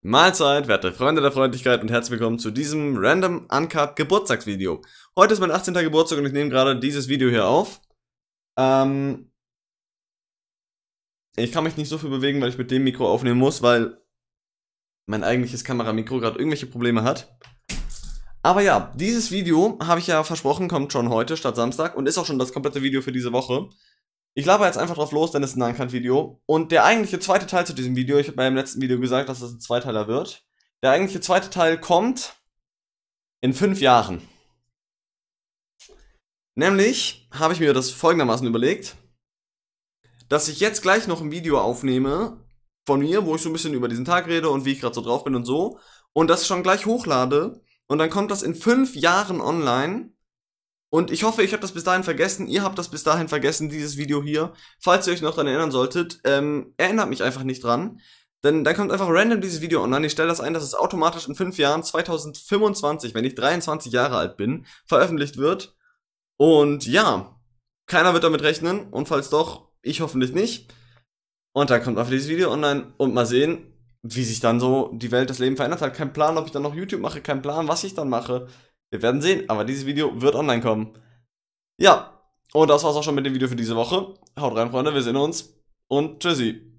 Mahlzeit, werte Freunde der Freundlichkeit und herzlich willkommen zu diesem Random Uncut Geburtstagsvideo. Heute ist mein 18. Geburtstag und ich nehme gerade dieses Video hier auf. Ähm ich kann mich nicht so viel bewegen, weil ich mit dem Mikro aufnehmen muss, weil mein eigentliches Kameramikro gerade irgendwelche Probleme hat. Aber ja, dieses Video, habe ich ja versprochen, kommt schon heute statt Samstag und ist auch schon das komplette Video für diese Woche. Ich laber jetzt einfach drauf los, denn es ist ein Nahkampf-Video. Und der eigentliche zweite Teil zu diesem Video, ich habe beim letzten Video gesagt, dass das ein Zweiteiler wird. Der eigentliche zweite Teil kommt in fünf Jahren. Nämlich habe ich mir das folgendermaßen überlegt, dass ich jetzt gleich noch ein Video aufnehme von mir, wo ich so ein bisschen über diesen Tag rede und wie ich gerade so drauf bin und so. Und das schon gleich hochlade. Und dann kommt das in fünf Jahren online und ich hoffe, ich habe das bis dahin vergessen. Ihr habt das bis dahin vergessen, dieses Video hier. Falls ihr euch noch daran erinnern solltet, ähm, erinnert mich einfach nicht dran. Denn dann kommt einfach random dieses Video online. Ich stelle das ein, dass es automatisch in fünf Jahren, 2025, wenn ich 23 Jahre alt bin, veröffentlicht wird. Und ja, keiner wird damit rechnen. Und falls doch, ich hoffentlich nicht. Und dann kommt einfach dieses Video online und mal sehen, wie sich dann so die Welt, das Leben verändert hat. Kein Plan, ob ich dann noch YouTube mache, kein Plan, was ich dann mache. Wir werden sehen, aber dieses Video wird online kommen. Ja, und das war's auch schon mit dem Video für diese Woche. Haut rein, Freunde, wir sehen uns und tschüssi.